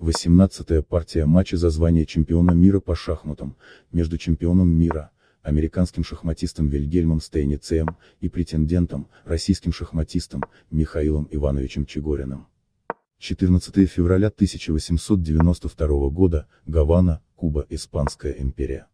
18-я партия матча за звание чемпиона мира по шахматам, между чемпионом мира, американским шахматистом Вильгельмом Стейницеем, и претендентом, российским шахматистом, Михаилом Ивановичем Чегориным. 14 февраля 1892 года, Гавана, Куба, Испанская империя.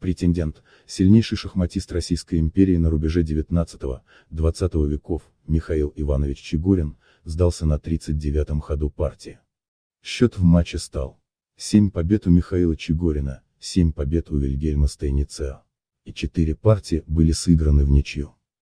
Претендент, сильнейший шахматист Российской империи на рубеже 19-20 веков, Михаил Иванович Чигурин, сдался на 39-м ходу партии. Счет в матче стал 7 побед у Михаила Чигорина, 7 побед у Вильгельма Стейница. И 4 партии были сыграны в ничью.